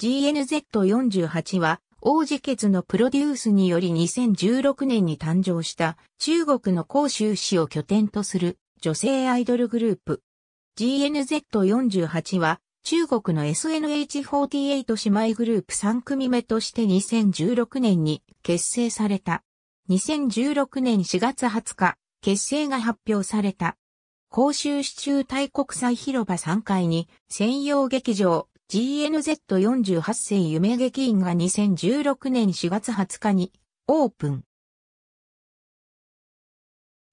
GNZ48 は、王子傑のプロデュースにより2016年に誕生した中国の広州市を拠点とする女性アイドルグループ。GNZ48 は中国の SNH48 姉妹グループ3組目として2016年に結成された。2016年4月20日、結成が発表された。広州市中大国際広場3階に専用劇場 GNZ48 世夢劇院が2016年4月20日にオープン。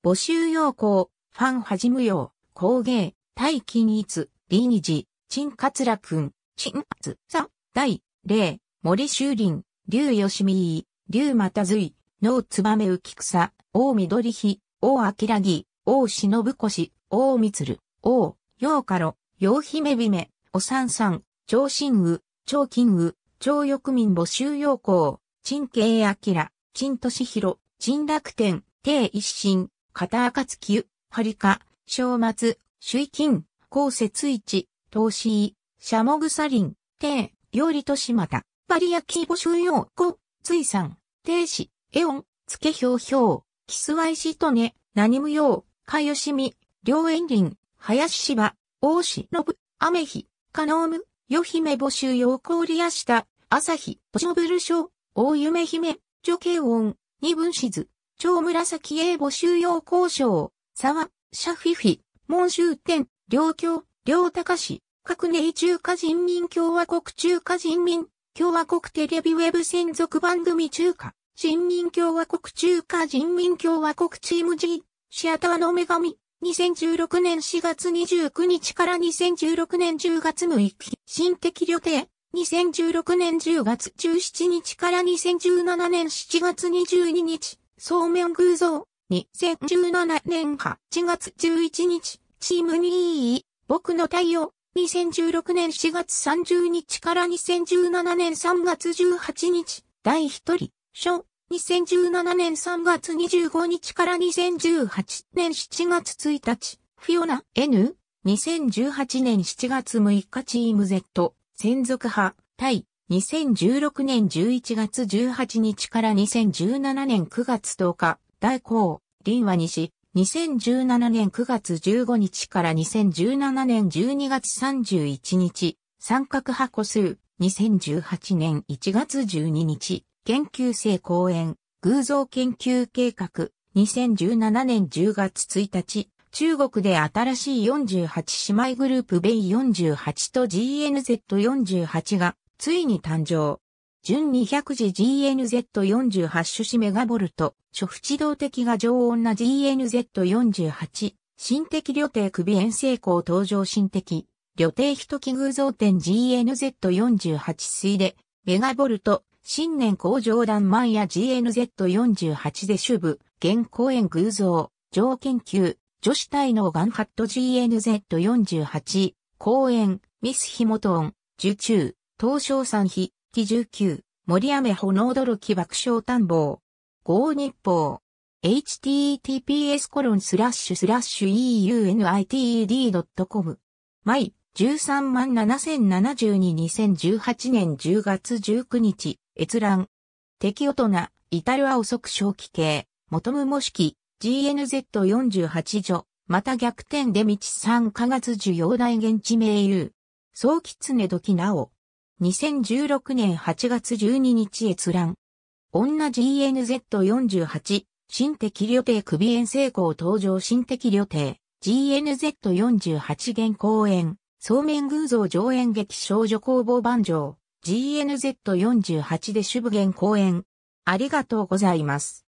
募集要項、ファンはじむよう、工芸、大金逸、リニジ、ツラくん、アツ、さ、大、霊、森修林、竜しみ井、竜又随、脳燕浮草、大緑日、大らぎ、大こし、大光、大うかろ、めびめ、おさんさん、長新宇、長金宇、長翼民募集要項、陳慶明、陳俊博、陳楽天、定一新、片暁、張りか、正松、水金、高節一、投資、シャモグサリン、定、料理としまた、バリアキー募集要項、水産、定子、エオン、つけひょうひょう、キスワイシトネ、何無用、かよしみ、両園林、林芝、大志信、雨日、カノーム、よ姫募集要項リア下、朝日、としもブル賞、大夢姫、女系音、二分しず、超紫英募集要項賞、沢、シャフィフィ、門州天、両京、両高市、各寧中華人民共和国中華人民、共和国テレビウェブ専属番組中華、人民共和国中華人民共和国チーム G、シアターの女神。2016年4月29日から2016年10月6日、新的旅程。2016年10月17日から2017年7月22日、そうめん偶像。2017年8月11日、チーム2位、僕の太陽。2016年4月30日から2017年3月18日、第一人、書。2017年3月25日から2018年7月1日、フィオナ N、2018年7月6日チーム Z、専属派、対、2016年11月18日から2017年9月10日、大公、林和西、2017年9月15日から2017年12月31日、三角派個数、2018年1月12日、研究生講演、偶像研究計画、2017年10月1日、中国で新しい48姉妹グループベイ48と GNZ48 がついに誕生。準200時 GNZ48 種子メガボルト、初不自動的が常温な GNZ48、新的旅程首遠成校登場新的、旅程一木偶像店 GNZ48 水で、メガボルト、新年工場団ンや GNZ48 で主部、現公演偶像、上研究、女子体能ガンハット GNZ48、公演、ミスヒモトン、受注、東証産費、記19、森雨炎驚き爆笑探訪。合日報。https コロンスラッシュスラッシュ e u n i t e d c o m マイ、13万7072 2018年10月19日。閲覧。敵大人、至るは遅く正気系、求む模式、GNZ48 女、また逆転で道3か月受容大現地名誉総狐時なお。2016年8月12日閲覧。女 GNZ48、新敵旅程首縁成功登場新敵旅程、GNZ48 現公演、総面偶像上演劇少女工房万丈。GNZ48 で主部現講演。ありがとうございます。